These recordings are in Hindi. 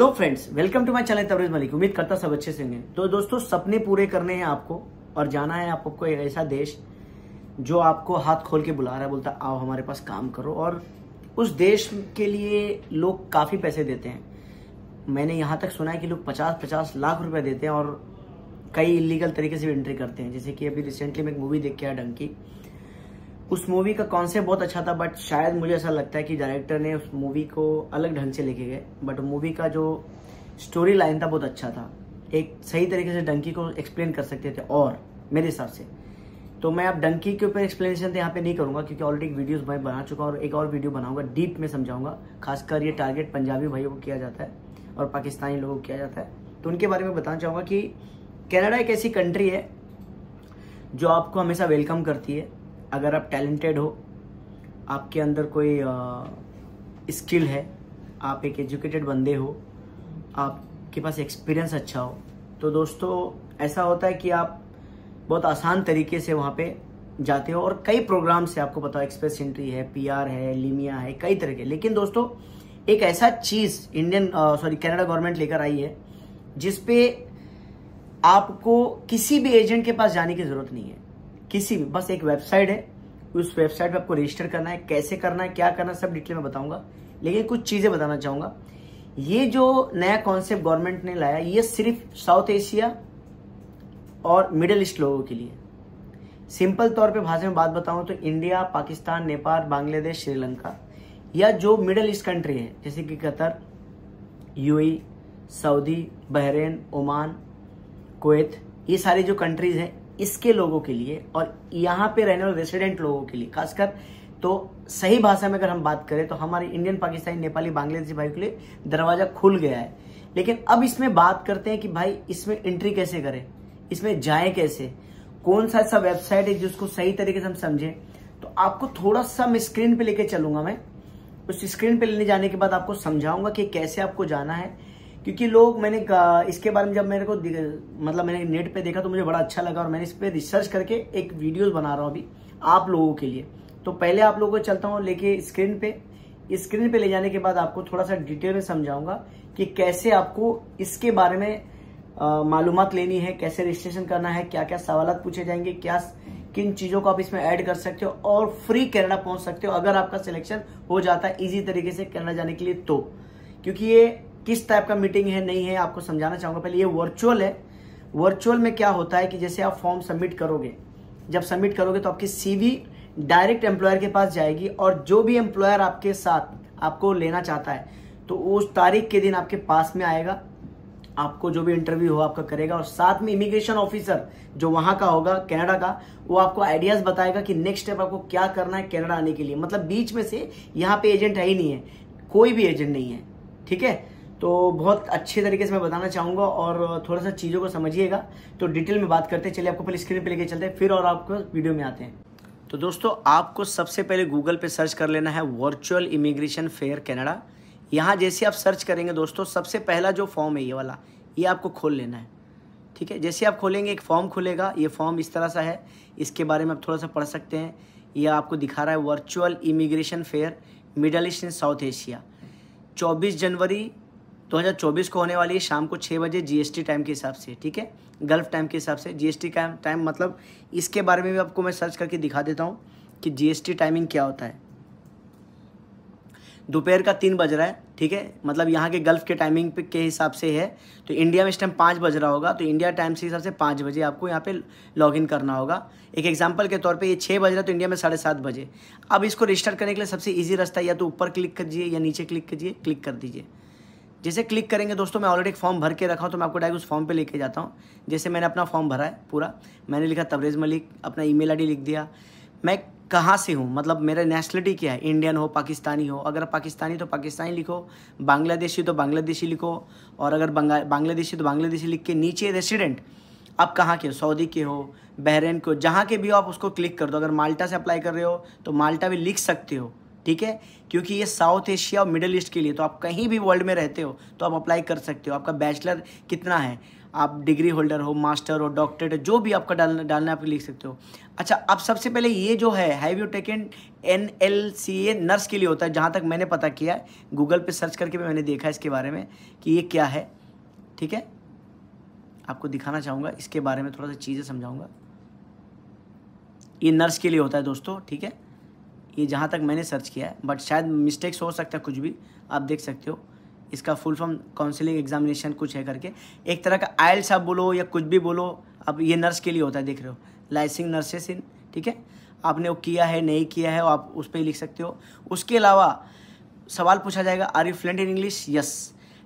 hello friends welcome to my channel Tabrez Malik उम्मीद करता सब अच्छे से होंगे तो दोस्तों सपने पूरे करने हैं आपको और जाना है आपको कोई ऐसा देश जो आपको हाथ खोल के बुला रहा है बोलता आओ हमारे पास काम करो और उस देश के लिए लोग काफ़ी पैसे देते हैं मैंने यहाँ तक सुना है कि लोग पचास पचास लाख रुपये देते हैं और कई इलीगल तरीके से एंट्री करते हैं जैसे कि अभी रिसेंटली मैं एक मूवी देख के आया डंकी उस मूवी का कॉन्सेप्ट बहुत अच्छा था बट शायद मुझे ऐसा लगता है कि डायरेक्टर ने उस मूवी को अलग ढंग से लेके गए बट मूवी का जो स्टोरी लाइन था बहुत अच्छा था एक सही तरीके से डंकी को एक्सप्लेन कर सकते थे और मेरे हिसाब से तो मैं अब डंकी के ऊपर एक्सप्लेनेशन तो यहाँ पे नहीं करूँगा क्योंकि ऑलरेडी वीडियो मैं बना चुका और एक और वीडियो बनाऊंगा डीप में समझाऊंगा खासकर ये टारगेट पंजाबी भाइयों को किया जाता है और पाकिस्तानी लोगों को किया जाता है तो उनके बारे में बताना चाहूँगा कि कैनेडा एक ऐसी कंट्री है जो आपको हमेशा वेलकम करती है अगर आप टैलेंटेड हो आपके अंदर कोई स्किल है आप एक एजुकेटेड बंदे हो आपके पास एक्सपीरियंस अच्छा हो तो दोस्तों ऐसा होता है कि आप बहुत आसान तरीके से वहाँ पे जाते हो और कई प्रोग्राम्स से आपको पता एक्सप्रेस एंट्री है पीआर है लीमिया है कई तरह के लेकिन दोस्तों एक ऐसा चीज़ इंडियन सॉरी कनाडा गवर्नमेंट लेकर आई है जिसपे आपको किसी भी एजेंट के पास जाने की ज़रूरत नहीं है किसी भी बस एक वेबसाइट है उस वेबसाइट पर आपको रजिस्टर करना है कैसे करना है क्या करना है सब डिटेल में बताऊंगा लेकिन कुछ चीज़ें बताना चाहूंगा ये जो नया कॉन्सेप्ट गवर्नमेंट ने लाया ये सिर्फ साउथ एशिया और मिडल ईस्ट लोगों के लिए सिंपल तौर पे भाषा में बात बताऊं तो इंडिया पाकिस्तान नेपाल बांग्लादेश श्रीलंका या जो मिडल ईस्ट कंट्री है जैसे कि Qatar UAE Saudi Bahrain Oman Kuwait ये सारी जो कंट्रीज हैं इसके लोगों के लिए और यहाँ पे रहने वाले रेसिडेंट लोगों के लिए खासकर तो सही भाषा में अगर हम बात करें तो हमारे इंडियन पाकिस्तानी नेपाली बांग्लादेशी भाई के लिए दरवाजा खुल गया है लेकिन अब इसमें बात करते हैं कि भाई इसमें एंट्री कैसे करें इसमें जाए कैसे कौन सा ऐसा वेबसाइट है जिसको सही तरीके से हम समझें तो आपको थोड़ा सा मैं स्क्रीन पे लेके चलूंगा मैं उस स्क्रीन पे लेने जाने के बाद आपको समझाऊंगा कि कैसे आपको जाना है क्योंकि लोग मैंने इसके बारे में जब मेरे को मतलब मैंने नेट पे देखा तो मुझे बड़ा अच्छा लगा और मैंने इस पर रिसर्च करके एक वीडियो बना रहा हूँ अभी आप लोगों के लिए तो पहले आप लोगों को चलता हूँ लेके स्क्रीन पे स्क्रीन पे ले जाने के बाद आपको थोड़ा सा डिटेल में समझाऊंगा कि कैसे आपको इसके बारे में मालूम लेनी है कैसे रजिस्ट्रेशन करना है क्या क्या सवाल पूछे जाएंगे क्या किन चीज़ों को आप इसमें ऐड कर सकते हो और फ्री कैनेडा पहुंच सकते हो अगर आपका सिलेक्शन हो जाता है इजी तरीके से कैनेडा जाने के लिए तो क्योंकि ये किस टाइप का मीटिंग है नहीं है आपको समझाना चाहूंगा पहले ये वर्चुअल है वर्चुअल में क्या होता है कि जैसे आप फॉर्म सबमिट करोगे जब सबमिट करोगे तो आपकी सीवी डायरेक्ट एम्प्लॉयर के पास जाएगी और जो भी एम्प्लॉयर आपके साथ आपको लेना चाहता है तो उस तारीख के दिन आपके पास में आएगा आपको जो भी इंटरव्यू हो आपका करेगा और साथ में इमिग्रेशन ऑफिसर जो वहां का होगा कनाडा का वो आपको आइडियाज बताएगा कि नेक्स्ट स्टेप आपको क्या करना है कनाडा आने के लिए मतलब बीच में से यहाँ पे एजेंट है ही नहीं है कोई भी एजेंट नहीं है ठीक है तो बहुत अच्छे तरीके से मैं बताना चाहूँगा और थोड़ा सा चीज़ों को समझिएगा तो डिटेल में बात करते हैं चलिए आपको पहले स्क्रीन पर लेके चलते हैं फिर और आपको वीडियो में आते हैं तो दोस्तों आपको सबसे पहले गूगल पे सर्च कर लेना है वर्चुअल इमिग्रेशन फेयर कैनेडा यहाँ जैसे आप सर्च करेंगे दोस्तों सबसे पहला जो फॉर्म है ये वाला ये आपको खोल लेना है ठीक है जैसे आप खोलेंगे एक फॉर्म खुलेगा ये फॉर्म इस तरह सा है इसके बारे में आप थोड़ा सा पढ़ सकते हैं ये आपको दिखा रहा है virtual immigration fair Middle East in South Asia 24 जनवरी 2024 को होने वाली है शाम को छः बजे जीएसटी टाइम के हिसाब से ठीक है गल्फ टाइम के हिसाब से जीएसटी का टाइम मतलब इसके बारे में भी आपको मैं सर्च करके दिखा देता हूँ कि जीएसटी टाइमिंग क्या होता है दोपहर का तीन बज रहा है ठीक है मतलब यहाँ के गल्फ़ के टाइमिंग के हिसाब से है तो इंडिया में इस टाइम पाँच बज रहा होगा तो इंडिया टाइम से हिसाब से पाँच बजे आपको यहाँ पे इन करना होगा एक एग्जांपल के तौर पे ये छः बज रहा है तो इंडिया में साढ़े सात बजे अब इसको रजिस्टर करने के लिए सबसे ईजी रास्ता या तो ऊपर क्लिक कर या नीचे क्लिक कीजिए क्लिक कर दीजिए जैसे क्लिक करेंगे दोस्तों मैं ऑलरेडी एक फॉर्म भर के रखा हूँ तो मैं आपको डायरेक्ट उस फॉर्म पे लेके जाता हूँ जैसे मैंने अपना फॉर्म भरा है पूरा मैंने लिखा तबरेज़ मलिक अपना ईमेल आईडी लिख दिया मैं कहाँ से हूँ मतलब मेरा नेशनलिटी क्या है इंडियन हो पाकिस्तानी हो अगर पाकिस्तानी तो पाकिस्तानी लिखो बांग्लादेशी तो बांग्लादेशी लिखो और अगर बांग्लादेशी तो बांग्लादेशी लिख के नीचे रेसिडेंट आप कहाँ के हो सऊदी के हो बहरेन के हो जहाँ के भी हो आप उसको क्लिक कर दो अगर माल्टा से अप्लाई कर रहे हो तो माल्टा भी लिख सकते हो ठीक है क्योंकि ये साउथ एशिया और मिडल ईस्ट के लिए तो आप कहीं भी वर्ल्ड में रहते हो तो आप अप्लाई कर सकते हो आपका बैचलर कितना है आप डिग्री होल्डर हो मास्टर हो डॉक्टरेट जो भी आपका डालना डालना आप लिख सकते हो अच्छा आप सबसे पहले ये जो है have you taken N L C A nurse के लिए होता है जहाँ तक मैंने पता किया है गूगल पे सर्च करके भी मैंने देखा है इसके बारे में कि ये क्या है ठीक है आपको दिखाना चाहूँगा इसके बारे में थोड़ा सा चीज़ें समझाऊँगा ये नर्स के लिए होता है दोस्तों ठीक है ये जहाँ तक मैंने सर्च किया है बट शायद मिस्टेक्स हो सकता है कुछ भी आप देख सकते हो इसका फुल फॉर्म काउंसिलिंग एग्जामिनेशन कुछ है करके एक तरह का आयल सा बोलो या कुछ भी बोलो आप ये नर्स के लिए होता है देख रहे हो लाइसिंग नर्सेस इन ठीक है आपने वो किया है नहीं किया है आप उस पर लिख सकते हो उसके अलावा सवाल पूछा जाएगा are you fluent in English yes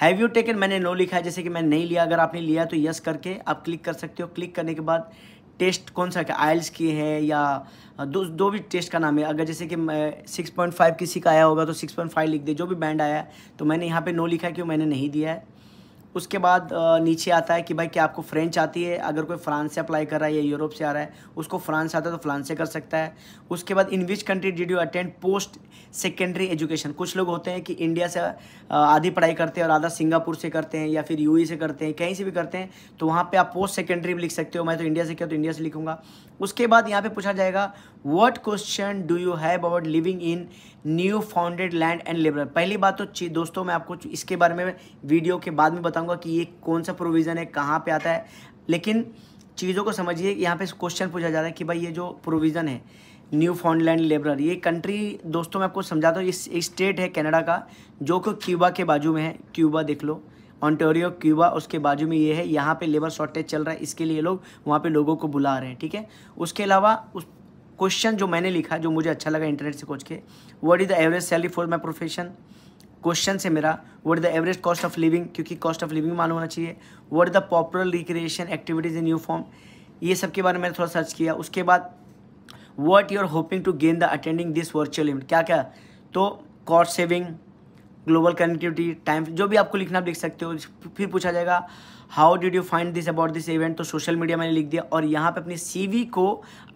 have you taken मैंने नो लिखा है जैसे कि मैंने नहीं लिया अगर आपने लिया तो यस करके आप क्लिक कर सकते हो क्लिक करने के बाद टेस्ट कौन सा आयल्स की है या हाँ, दो दो भी टेस्ट का नाम है अगर जैसे कि सिक्स पॉइंट फाइव किसी का आया होगा तो सिक्स पॉइंट फाइव लिख दे जो भी बैंड आया है तो मैंने यहाँ पे नो लिखा है क्यों मैंने नहीं दिया है उसके बाद नीचे आता है कि भाई क्या आपको फ्रेंच आती है अगर कोई फ्रांस से अप्लाई कर रहा है या यूरोप से आ रहा है उसको फ्रांस आता है तो फ्रांस से कर सकता है उसके बाद in which country did you attend post secondary education कुछ लोग होते हैं कि इंडिया से आधी पढ़ाई करते हैं और आधा सिंगापुर से करते हैं या फिर यू e से करते हैं कहीं से भी करते हैं तो वहाँ पर आप पोस्ट सेकेंडरी भी लिख सकते हो मैं तो इंडिया से किया तो इंडिया से लिखूंगा उसके बाद यहाँ पर पूछा जाएगा what question do you have about living in Newfoundland and Labrador पहली बात तो दोस्तों मैं आपको इसके बारे में वीडियो के बाद में बताऊँगा बताऊंगा कि ये कौन सा प्रोविज़न है कहाँ पे आता है लेकिन चीज़ों को समझिए यहाँ पे क्वेश्चन पूछा जा रहा है कि भाई ये जो प्रोविज़न है न्यू फाउंडलैंड लेबरर ये कंट्री दोस्तों मैं आपको समझाता हूँ ये स्टेट है कनाडा का जो कि क्यूबा के बाजू में है क्यूबा देख लो ऑनटोरियो क्यूबा उसके बाजू में ये है यहाँ पे लेबर शॉर्टेज चल रहा है इसके लिए लोग वहाँ पे लोगों को बुला रहे हैं ठीक है उसके अलावा उस क्वेश्चन जो मैंने लिखा जो मुझे अच्छा लगा इंटरनेट से कोच के what is the average salary for my profession question है मेरा what the average cost of living क्योंकि कॉस्ट ऑफ लिविंग मालूम होना चाहिए what the popular recreation activities in new form ये सब के बारे में मैंने थोड़ा सर्च किया उसके बाद what you are hoping to gain the attending this virtual event क्या क्या तो cost saving global connectivity time जो भी आपको लिखना आप लिख सकते हो फिर पूछा जाएगा how did you find this about this event तो सोशल मीडिया मैंने लिख दिया और यहाँ पे अपनी सीवी को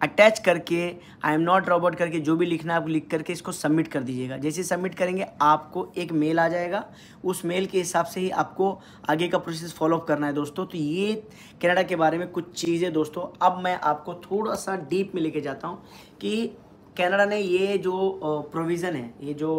अटैच करके आई एम नॉट रॉबोट करके जो भी लिखना है आप लिख करके इसको सबमिट कर दीजिएगा जैसे सबमिट करेंगे आपको एक मेल आ जाएगा उस मेल के हिसाब से ही आपको आगे का प्रोसेस फॉलोअप करना है दोस्तों तो ये कैनेडा के बारे में कुछ चीज़ें दोस्तों अब मैं आपको थोड़ा सा डीप में लेके जाता हूँ कि कैनेडा ने ये जो प्रोविज़न है ये जो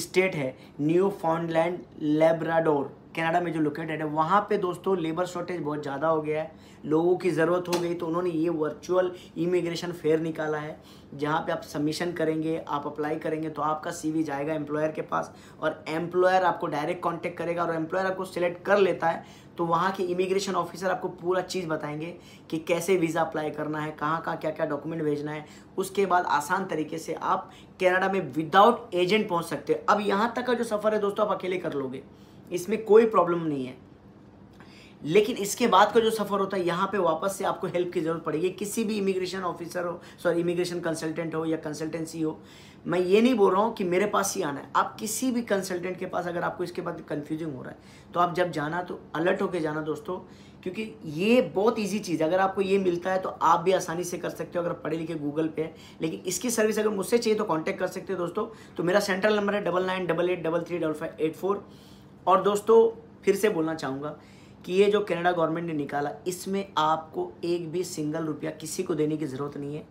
स्टेट है न्यू फाउंडलैंड लेब्राडोर कनाडा में जो लोकेटेड है वहाँ पे दोस्तों लेबर शॉर्टेज बहुत ज़्यादा हो गया है लोगों की ज़रूरत हो गई तो उन्होंने ये वर्चुअल इमिग्रेशन फेयर निकाला है जहाँ पे आप सबमिशन करेंगे आप अप्लाई करेंगे तो आपका सीवी जाएगा एम्प्लॉयर के पास और एम्प्लॉयर आपको डायरेक्ट कांटेक्ट करेगा और एम्प्लॉयर आपको सिलेक्ट कर लेता है तो वहाँ के इमिग्रेशन ऑफिसर आपको पूरा चीज़ बताएंगे कि कैसे वीज़ा अप्लाई करना है कहाँ कहाँ क्या क्या डॉक्यूमेंट भेजना है उसके बाद आसान तरीके से आप कैनाडा में विदाउट एजेंट पहुँच सकते है अब यहाँ तक का जो सफ़र है दोस्तों आप अकेले कर लोगे इसमें कोई प्रॉब्लम नहीं है लेकिन इसके बाद का जो सफ़र होता है यहाँ पे वापस से आपको हेल्प की ज़रूरत पड़ेगी किसी भी इमिग्रेशन ऑफिसर हो सॉरी इमिग्रेशन कंसल्टेंट हो या कंसल्टेंसी हो मैं ये नहीं बोल रहा हूँ कि मेरे पास ही आना है आप किसी भी कंसल्टेंट के पास अगर आपको इसके बाद कन्फ्यूजिंग हो रहा है तो आप जब जाना तो अलर्ट होकर जाना दोस्तों क्योंकि ये बहुत ईजी चीज़ है अगर आपको ये मिलता है तो आप भी आसानी से कर सकते हो अगर पढ़े लिखे गूगल पे है लेकिन इसकी सर्विस अगर मुझसे चाहिए तो कॉन्टैक्ट कर सकते हो दोस्तों तो मेरा सेंट्रल नंबर है double nine double eight double three double five eight four और दोस्तों फिर से बोलना चाहूँगा कि ये जो कनाडा गवर्नमेंट ने निकाला इसमें आपको एक भी सिंगल रुपया किसी को देने की ज़रूरत नहीं है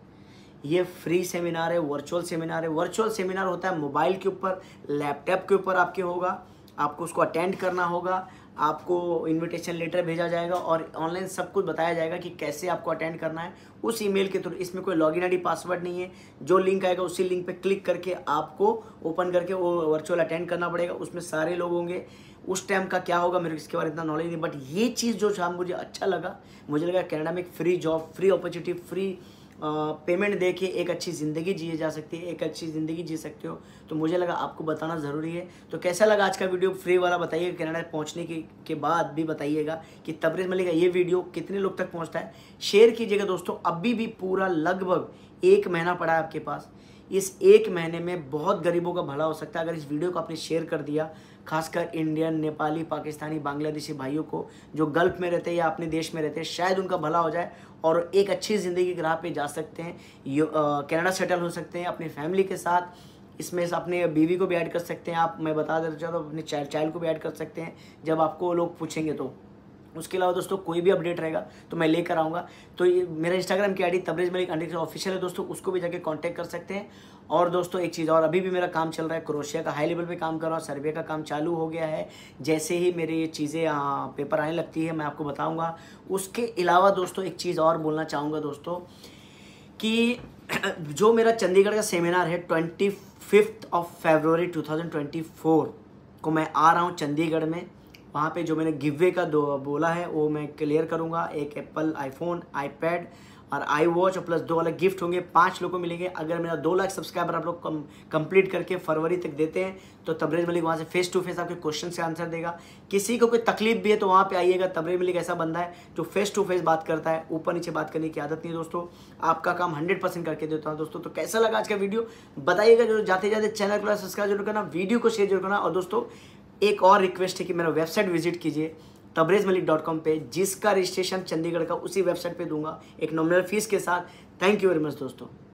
ये फ्री सेमिनार है वर्चुअल सेमिनार है वर्चुअल सेमिनार होता है मोबाइल के ऊपर लैपटॉप के ऊपर आपके होगा आपको उसको अटेंड करना होगा आपको इनविटेशन लेटर भेजा जाएगा और ऑनलाइन सब कुछ बताया जाएगा कि कैसे आपको अटेंड करना है उस ईमेल के थ्रू इसमें कोई लॉगिन आईडी पासवर्ड नहीं है जो लिंक आएगा उसी लिंक पे क्लिक करके आपको ओपन करके वो वर्चुअल अटेंड करना पड़ेगा उसमें सारे लोग होंगे उस टाइम का क्या होगा मेरे को इसके बारे में इतना नॉलेज नहीं बट ये चीज़ जो मुझे अच्छा लगा मुझे लगा कैनेडा में एक free job free opportunity free payment दे के एक अच्छी ज़िंदगी जिए जा सकती है एक अच्छी ज़िंदगी जी सकते हो तो मुझे लगा आपको बताना ज़रूरी है तो कैसा लगा आज का वीडियो फ्री वाला बताइए कनाडा पहुंचने के के बाद भी बताइएगा कि तबरेज़ मलिक का ये वीडियो कितने लोग तक पहुंचता है शेयर कीजिएगा दोस्तों अभी भी पूरा लगभग एक महीना पड़ा है आपके पास इस एक महीने में बहुत गरीबों का भला हो सकता है अगर इस वीडियो को आपने शेयर कर दिया खासकर इंडियन नेपाली पाकिस्तानी बांग्लादेशी भाइयों को जो गल्फ में रहते हैं या अपने देश में रहते हैं शायद उनका भला हो जाए और एक अच्छी ज़िंदगी के राह पे जा सकते हैं कनाडा सेटल हो सकते हैं अपनी फैमिली के साथ इसमें अपने बीवी को भी ऐड कर सकते हैं आप मैं बता देता चाहता हूँ अपने चाइल्ड को भी ऐड कर सकते हैं जब आपको लोग पूछेंगे तो उसके अलावा दोस्तों कोई भी अपडेट रहेगा तो मैं लेकर आऊँगा तो ये मेरा इंस्टाग्राम की आई तबरेज मलिक अंडे ऑफिशियल है दोस्तों उसको भी जाके कॉन्टैक्ट कर सकते हैं और दोस्तों एक चीज़ और अभी भी मेरा काम चल रहा है क्रोशिया का हाई लेवल पे काम कर रहा हूँ सर्वे का काम चालू हो गया है जैसे ही मेरे ये चीज़ें पेपर आने लगती है मैं आपको बताऊँगा उसके अलावा दोस्तों एक चीज़ और बोलना चाहूँगा दोस्तों कि जो मेरा चंडीगढ़ का सेमिनार है twenty fifth of February two को मैं आ रहा हूँ चंडीगढ़ में वहाँ पे जो मैंने गिवे का दो बोला है वो मैं क्लियर करूँगा एक एप्पल आईफोन आईपैड और आई वॉच प्लस दो अलग गिफ्ट होंगे पाँच लोगों को मिलेंगे अगर मेरा दो लाख सब्सक्राइबर आप लोग कम कंप्लीट करके फरवरी तक देते हैं तो तबरेज मलिक वहाँ से फेस टू फेस आपके क्वेश्चन से आंसर देगा किसी को कोई तकलीफ भी है तो वहाँ पे आइएगा तबरेज मलिक ऐसा बंदा है जो फेस टू फेस बात करता है ऊपर नीचे बात करने की आदत नहीं है दोस्तों आपका काम हंड्रेड परसेंट करके देता हूँ दोस्तों तो कैसा लगा आज का वीडियो बताइएगा जो जाते जाते चैनल को सब्सक्राइब जरूर करना वीडियो को शेयर जरूर करना और दोस्तों एक और रिक्वेस्ट है कि मेरा वेबसाइट विजिट कीजिए तबरेज मलिक डॉट कॉम पर जिसका रजिस्ट्रेशन चंडीगढ़ का उसी वेबसाइट पे दूंगा एक नॉमिनल फीस के साथ थैंक यू वेरी मच दोस्तों